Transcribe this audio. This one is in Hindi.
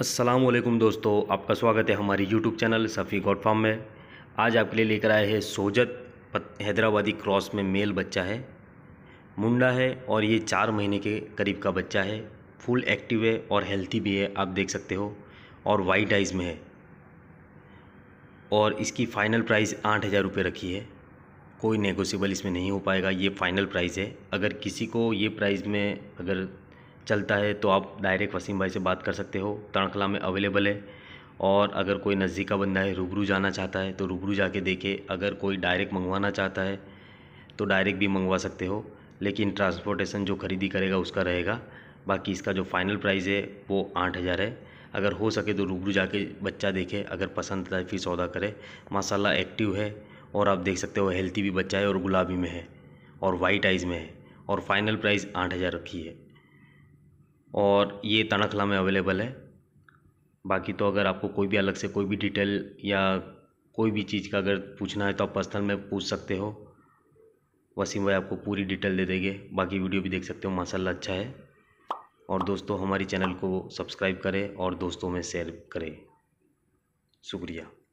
असलकुम दोस्तों आपका स्वागत है हमारी YouTube channel Safi goat farm में आज आपके लिए लेकर आए हैं सोजत हैदराबादी क्रॉस में मेल बच्चा है मुंडा है और ये चार महीने के करीब का बच्चा है फुल एक्टिव है और हेल्थी भी है आप देख सकते हो और वाइट आइज़ में है और इसकी फ़ाइनल प्राइस आठ हज़ार रुपये रखी है कोई नेगोशियबल इसमें नहीं हो पाएगा ये फ़ाइनल प्राइस है अगर किसी को ये प्राइस में अगर चलता है तो आप डायरेक्ट वसीम भाई से बात कर सकते हो तड़खला में अवेलेबल है और अगर कोई नज़दीक का बंदा है रूबरू जाना चाहता है तो रूबरू जाके देखे अगर कोई डायरेक्ट मंगवाना चाहता है तो डायरेक्ट भी मंगवा सकते हो लेकिन ट्रांसपोर्टेशन जो खरीदी करेगा उसका रहेगा बाकी इसका जो फाइनल प्राइस है वो आठ हज़ार है अगर हो सके तो रूबरू जाके बच्चा देखे अगर पसंद आता है फिर सौदा करे माशाला एक्टिव है और आप देख सकते हो हेल्थी भी बच्चा है और गुलाबी में है और वाइट आइज़ में है और फाइनल प्राइस आठ हज़ार रखी है और ये तनाखला में अवेलेबल है बाकी तो अगर आपको कोई भी अलग से कोई भी डिटेल या कोई भी चीज़ का अगर पूछना है तो आप पर्सनल में पूछ सकते हो वसीम भाई आपको पूरी डिटेल दे देंगे बाकी वीडियो भी देख सकते हो माशाला अच्छा है और दोस्तों हमारी चैनल को सब्सक्राइब करें और दोस्तों में शेयर करें शुक्रिया